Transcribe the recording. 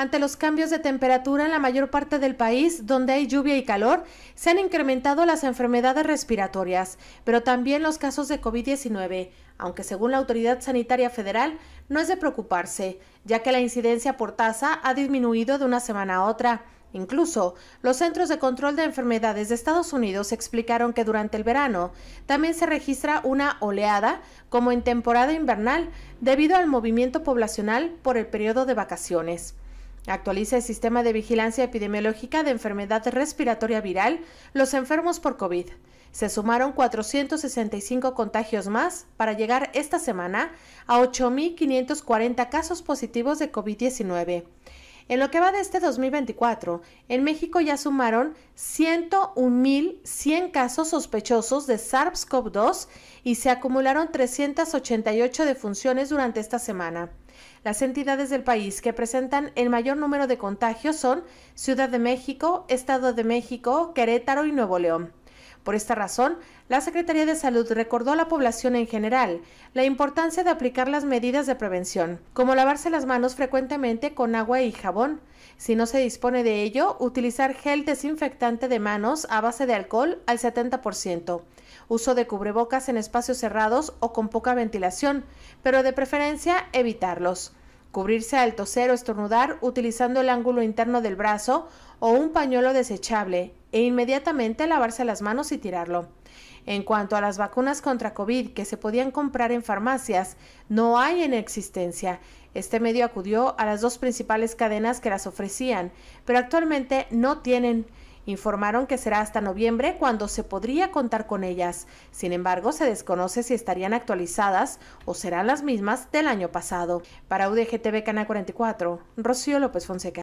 Ante los cambios de temperatura en la mayor parte del país, donde hay lluvia y calor, se han incrementado las enfermedades respiratorias, pero también los casos de COVID-19, aunque según la Autoridad Sanitaria Federal no es de preocuparse, ya que la incidencia por tasa ha disminuido de una semana a otra. Incluso, los Centros de Control de Enfermedades de Estados Unidos explicaron que durante el verano también se registra una oleada, como en temporada invernal, debido al movimiento poblacional por el periodo de vacaciones. Actualiza el sistema de vigilancia epidemiológica de enfermedad respiratoria viral, los enfermos por COVID. Se sumaron 465 contagios más para llegar esta semana a 8.540 casos positivos de COVID-19. En lo que va de este 2024, en México ya sumaron 101.100 casos sospechosos de SARS-CoV-2 y se acumularon 388 defunciones durante esta semana. Las entidades del país que presentan el mayor número de contagios son Ciudad de México, Estado de México, Querétaro y Nuevo León. Por esta razón, la Secretaría de Salud recordó a la población en general la importancia de aplicar las medidas de prevención, como lavarse las manos frecuentemente con agua y jabón. Si no se dispone de ello, utilizar gel desinfectante de manos a base de alcohol al 70%, uso de cubrebocas en espacios cerrados o con poca ventilación, pero de preferencia evitarlos cubrirse al toser o estornudar utilizando el ángulo interno del brazo o un pañuelo desechable e inmediatamente lavarse las manos y tirarlo. En cuanto a las vacunas contra COVID que se podían comprar en farmacias, no hay en existencia. Este medio acudió a las dos principales cadenas que las ofrecían, pero actualmente no tienen. Informaron que será hasta noviembre cuando se podría contar con ellas. Sin embargo, se desconoce si estarían actualizadas o serán las mismas del año pasado. Para UDGTV Canal 44, Rocío López Fonseca.